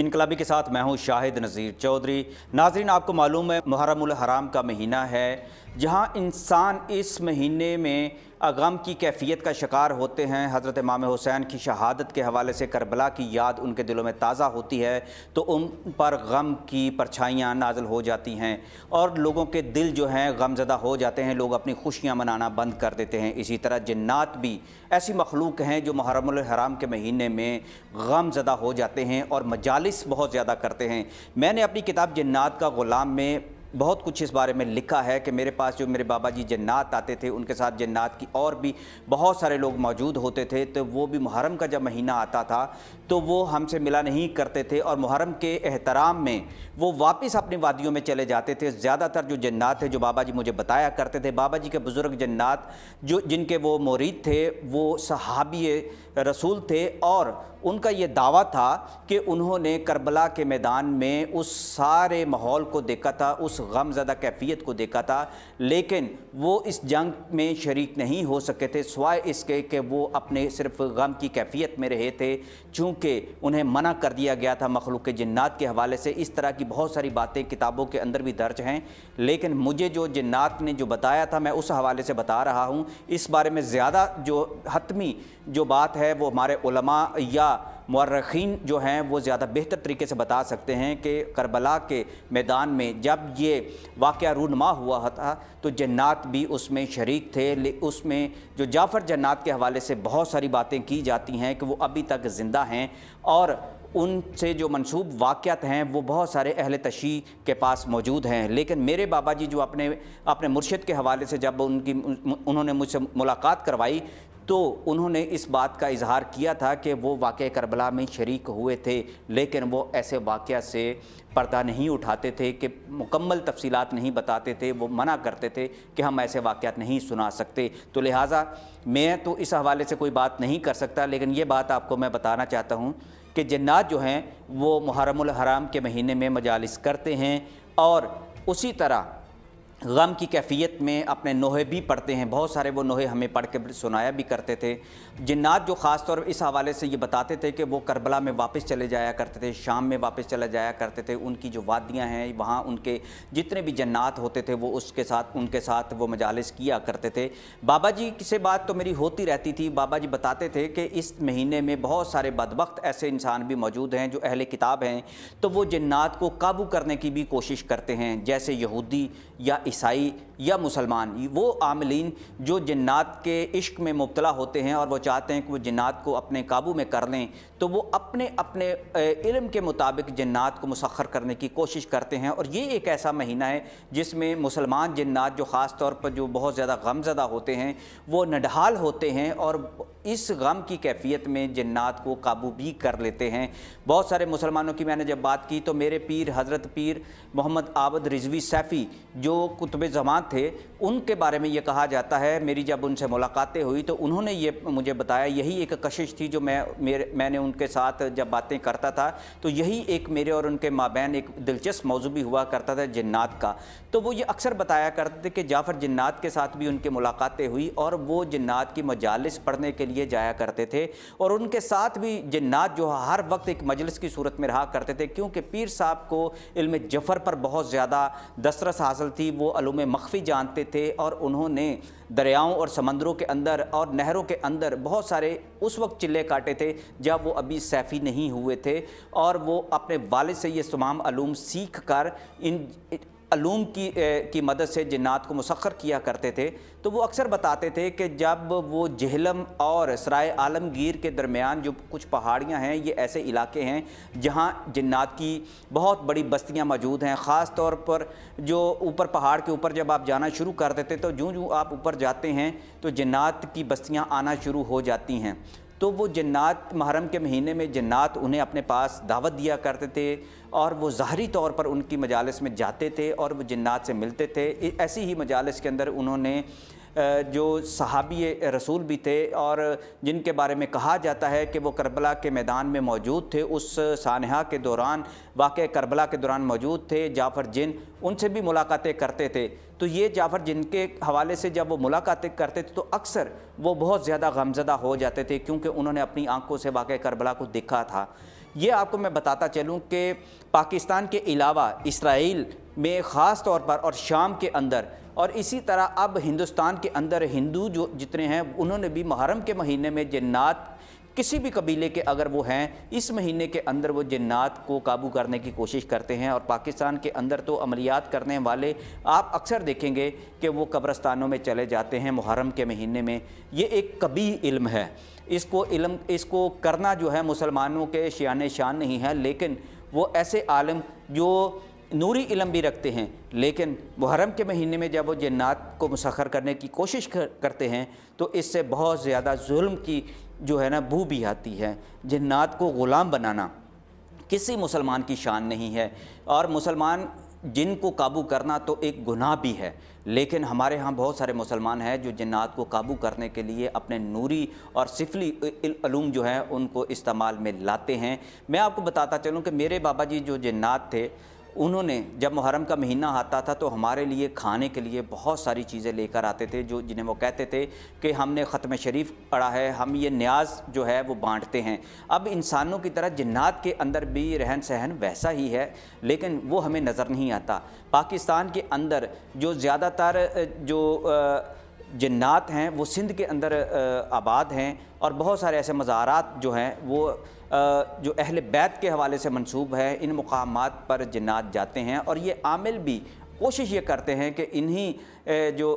इनकलाबी के साथ मैं हूं शाहिद नज़ीर चौधरी नाजरीन आपको मालूम है मुहरम हराम का महीना है जहाँ इंसान इस महीने में अगम की कैफियत का शिकार होते हैं हज़रत इमाम हुसैन की शहादत के हवाले से करबला की याद उनके दिलों में ताज़ा होती है तो उन पर गम की परछाइयाँ नाजल हो जाती हैं और लोगों के दिल जो हैं गमजदा हो जाते हैं लोग अपनी खुशियाँ मनाना बंद कर देते हैं इसी तरह जन्ात भी ऐसी मखलूक हैं जो महरम हराम के महीने में गमजदा हो जाते हैं और मजालस बहुत ज़्यादा करते हैं मैंने अपनी किताब जन्ात का ग़ुलाम में बहुत कुछ इस बारे में लिखा है कि मेरे पास जो मेरे बाबा जी जन्नात आते थे उनके साथ जन्नात की और भी बहुत सारे लोग मौजूद होते थे तो वो भी मुहर्रम का जब महीना आता था तो वो हमसे मिला नहीं करते थे और मुहर्रम के एहतराम में वो वापस अपनी वादियों में चले जाते थे ज़्यादातर जो जन्नात थे जो बाबा जी मुझे बताया करते थे बाबा जी के बुज़ुर्ग जन्नात जो जिनके वो मुरीद थे वो सहाबी रसूल थे और उनका ये दावा था कि उन्होंने करबला के मैदान में उस सारे माहौल को देखा था उस गमज़दा कैफियत को देखा था लेकिन वो इस जंग में शरीक नहीं हो सके थे सवाए इसके कि वो अपने सिर्फ गम की कैफियत में रहे थे चूँकि उन्हें मना कर दिया गया था मखलूक जन्नात के हवाले से इस तरह की बहुत सारी बातें किताबों के अंदर भी दर्ज हैं लेकिन मुझे जो जन्ात ने जो बताया था मैं उस हवाले से बता रहा हूँ इस बारे में ज़्यादा जो हतमी जो बात है वो हमारे उलमा या मर्रखीन जो हैं वो ज़्यादा बेहतर तरीके से बता सकते हैं कि करबला के मैदान में जब ये वाक़ रूनमा हुआ था तो जन्नात भी उसमें शरीक थे उसमें जो जाफ़र जन्नात के हवाले से बहुत सारी बातें की जाती हैं कि वो अभी तक ज़िंदा हैं और उनसे जो मनसूब वाक़ात हैं वो बहुत सारे अहल तशी के पास मौजूद हैं लेकिन मेरे बाबा जी जो अपने अपने मुर्शद के हवाले से जब उनकी उन्होंने मुझसे मुलाकात करवाई तो उन्होंने इस बात का इजहार किया था कि वो वाक़ करबला में शरीक हुए थे लेकिन वो ऐसे वाक़ से पर्दा नहीं उठाते थे कि मुकम्मल तफसीत नहीं बताते थे वो मना करते थे कि हम ऐसे वाक़ नहीं सुना सकते तो लिहाजा मैं तो इस हवाले से कोई बात नहीं कर सकता लेकिन ये बात आपको मैं बताना चाहता हूँ कि जन्नात जो हैं वो मुहरम के महीने में मजालस करते हैं और उसी तरह गम की कैफियत में अपने नोहे भी पढ़ते हैं बहुत सारे वो नोहे हमें पढ़ के सुनाया भी करते थे जिन्नात जो ख़ास तौर इस हवाले से ये बताते थे कि वो करबला में वापस चले जाया करते थे शाम में वापस चले जाया करते थे उनकी जो वादियाँ हैं वहाँ उनके जितने भी जन्नात होते थे वो उसके साथ उनके साथ वो मजालस किया करते थे बाबा जी से बात तो मेरी होती रहती थी बाबा जी बताते थे कि इस महीने में बहुत सारे बदबक ऐसे इंसान भी मौजूद हैं जो अहल किताब हैं तो वो जन्ात को काबू करने की भी कोशिश करते हैं जैसे यहूदी या Said या मुसलमान वो आमलिन जो जन्नात के इश्क में मुबतला होते हैं और वो चाहते हैं कि वो जन्नात को अपने काबू में कर लें तो वो अपने अपने इल्म के मुताबिक जन्नात को मुसखर करने की कोशिश करते हैं और ये एक ऐसा महीना है जिसमें मुसलमान जन्नात जो ख़ास तौर पर जो बहुत ज़्यादा गमज़दा होते हैं वो नडहाल होते हैं और इस गम की कैफियत में जन्नात को काबू भी कर लेते हैं बहुत सारे मुसलमानों की मैंने जब बात की तो मेरे पीर हज़रत पीर मोहम्मद आबद रिजवी सैफ़ी जो कुतब जमात थे उनके बारे में ये कहा जाता है मेरी जब उनसे मुलाकातें हुई तो उन्होंने ये मुझे बताया यही एक कशिश थी जो मैं मेरे मैंने उनके साथ जब बातें करता था तो यही एक मेरे और उनके माबैन एक दिलचस्प मौजू भी हुआ करता था जन्नात का तो वो ये अक्सर बताया करते थे कि जाफ़र जन्नात के साथ भी उनकी मुलाकातें हुई और वो जन्नात की मजालस पढ़ने के लिए जाया करते थे और उनके साथ भी जन्नात जो हर वक्त एक मजलिस की सूरत में रहा करते थे क्योंकि पीर साहब को इल्म जफ़र पर बहुत ज़्यादा दसरस हासिल थी वो अलूम मखफ़ी जानते थे और उन्होंने दरियाओं और समंदरों के अंदर और नहरों के अंदर बहुत सारे उस वक्त चिल्ले काटे थे जब वो अभी सैफ़ी नहीं हुए थे और वो अपने वाले से ये तमाम आलूम सीख कर इन अलूम की ए, की मदद से जन्ात को मुसखर किया करते थे तो वो अक्सर बताते थे कि जब वो जहलम और सराय आलमगीर के दरमियान जो कुछ पहाड़ियाँ हैं ये ऐसे इलाके हैं जहाँ जन्ात की बहुत बड़ी बस्तियाँ मौजूद हैं ख़ास तौर पर जो ऊपर पहाड़ के ऊपर जब आप जाना शुरू कर देते तो जूँ जूँ आप ऊपर जाते हैं तो जन्ात की बस्तियाँ आना शुरू हो जाती हैं तो वो जन्नात महरम के महीने में जन्नात उन्हें अपने पास दावत दिया करते थे और वो ज़ाहरी तौर पर उनकी मजालस में जाते थे और वो जन्नात से मिलते थे ऐसी ही मजालस के अंदर उन्होंने जो सहाबी रसूल भी थे और जिनके बारे में कहा जाता है कि वो करबला के मैदान में मौजूद थे उस सानहा के दौरान वाक़ करबला के दौरान मौजूद थे जाफ़र जिन उनसे भी मुलाकातें करते थे तो ये जाफ़र जिनके हवाले से जब वो मुलाकातें करते थे तो अक्सर वो बहुत ज़्यादा गमजदा हो जाते थे क्योंकि उन्होंने अपनी आंखों से वाक़ करबला को देखा था ये आपको मैं बताता चलूँ कि पाकिस्तान के अलावा इसराइल में ख़ास तौर पर और शाम के अंदर और इसी तरह अब हिंदुस्तान के अंदर हिंदू जो जितने हैं उन्होंने भी मुहर्रम के महीने में जन्नात किसी भी कबीले के अगर वो हैं इस महीने के अंदर वो जन्नात को काबू करने की कोशिश करते हैं और पाकिस्तान के अंदर तो अमलियात करने वाले आप अक्सर देखेंगे कि वो कब्रस्तानों में चले जाते हैं मुहर्रम के महीने में ये एक कबी इल्म है इसको इल्म इसको करना जो है मुसलमानों के शान शान नहीं है लेकिन वो ऐसे आलम जो नूरी इलम भी रखते हैं लेकिन मुहरम के महीने में जब वो जन्नात को मुसखर करने की कोशिश कर, करते हैं तो इससे बहुत ज़्यादा जुल्म की जो है ना बू भी आती है जन्नात को ग़ुलाम बनाना किसी मुसलमान की शान नहीं है और मुसलमान जिन को काबू करना तो एक गुनाह भी है लेकिन हमारे यहाँ बहुत सारे मुसलमान हैं जो जन्नात को काबू करने के लिए अपने नूरी और सिफली अलूम जो हैं उनको इस्तेमाल में लाते हैं मैं आपको बताता चलूँ कि मेरे बाबा जी जो जन्नात थे उन्होंने जब मुहर्रम का महीना आता था तो हमारे लिए खाने के लिए बहुत सारी चीज़ें लेकर आते थे जो जिन्हें वो कहते थे कि हमने ख़त्म शरीफ पढ़ा है हम ये न्याज जो है वो बांटते हैं अब इंसानों की तरह जन्ात के अंदर भी रहन सहन वैसा ही है लेकिन वो हमें नज़र नहीं आता पाकिस्तान के अंदर जो ज़्यादातर जो जन्ात हैं वो सिंध के अंदर आबाद हैं और बहुत सारे ऐसे मज़ारात जो हैं वो जो अहल बैत के हवाले से मनसूब है इन मकाम पर जन्ात जाते हैं और ये आमिल भी कोशिश ये करते हैं कि इन्हीं जो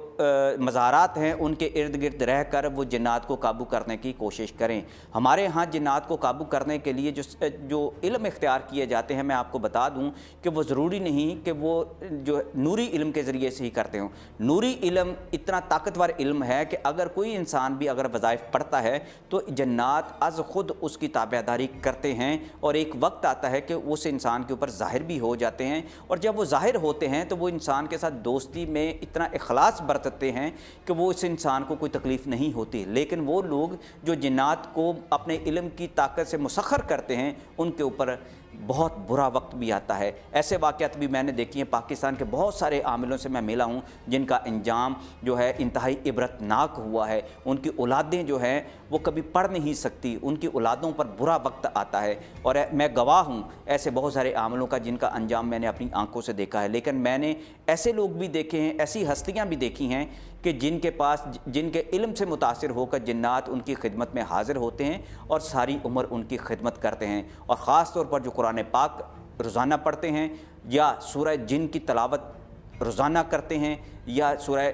मज़ारात हैं उनके इर्द गिर्द रह कर वो जन्ात को काबू करने की कोशिश करें हमारे यहाँ जन्ात को काबू करने के लिए जो जो इल्म इख्तियार किए जाते हैं मैं आपको बता दूँ कि वो ज़रूरी नहीं कि वो जो नूरी इल्म के ज़रिए से ही करते हों नूरी इल्म इतना ताकतवर इल्म है कि अगर कोई इंसान भी अगर वज़ाइफ पढ़ता है तो जन्ात अज़ ख़ुद उसकी ताबेदारी करते हैं और एक वक्त आता है कि उस इंसान के ऊपर ज़ाहिर भी हो जाते हैं और जब वो ज़ाहिर होते हैं तो वो इंसान के साथ दोस्ती में इतना अखलास बरतते हैं कि वो इस इंसान को कोई तकलीफ़ नहीं होती लेकिन वो लोग जो जिन्नात को अपने इलम की ताकत से मुसखर करते हैं उनके ऊपर बहुत बुरा वक्त भी आता है ऐसे वाक़ भी मैंने देखी हैं पाकिस्तान के बहुत सारे आमिलों से मैं मिला हूँ जिनका अंजाम जो है इंतहाई इबरतनाक हुआ है उनकी औलादें जो हैं वो कभी पढ़ नहीं सकती उनकी औलादों पर बुरा वक्त आता है और मैं गवाह हूँ ऐसे बहुत सारे आमलों का जिनका अंजाम मैंने अपनी आंखों से देखा है लेकिन मैंने ऐसे लोग भी देखे हैं ऐसी हस्तियाँ भी देखी हैं कि जिनके पास जिनके इल्म से मुतासर होकर जन्ात उनकी खिदमत में हाजिर होते हैं और सारी उम्र उनकी खिदमत करते हैं और ख़ास तौर पर जो कुरान पाक रोज़ाना पढ़ते हैं या सूरह जिन की तलावत रोज़ाना करते हैं या सूरह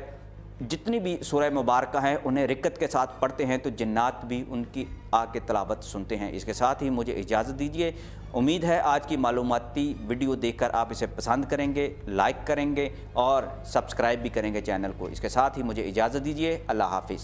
जितनी भी शुरह मुबारक हैं उन्हें रिक्कत के साथ पढ़ते हैं तो जन्नात भी उनकी के तलावत सुनते हैं इसके साथ ही मुझे इजाज़त दीजिए उम्मीद है आज की मालूमती वीडियो देखकर आप इसे पसंद करेंगे लाइक करेंगे और सब्सक्राइब भी करेंगे चैनल को इसके साथ ही मुझे इजाज़त दीजिए अल्लाह हाफिज़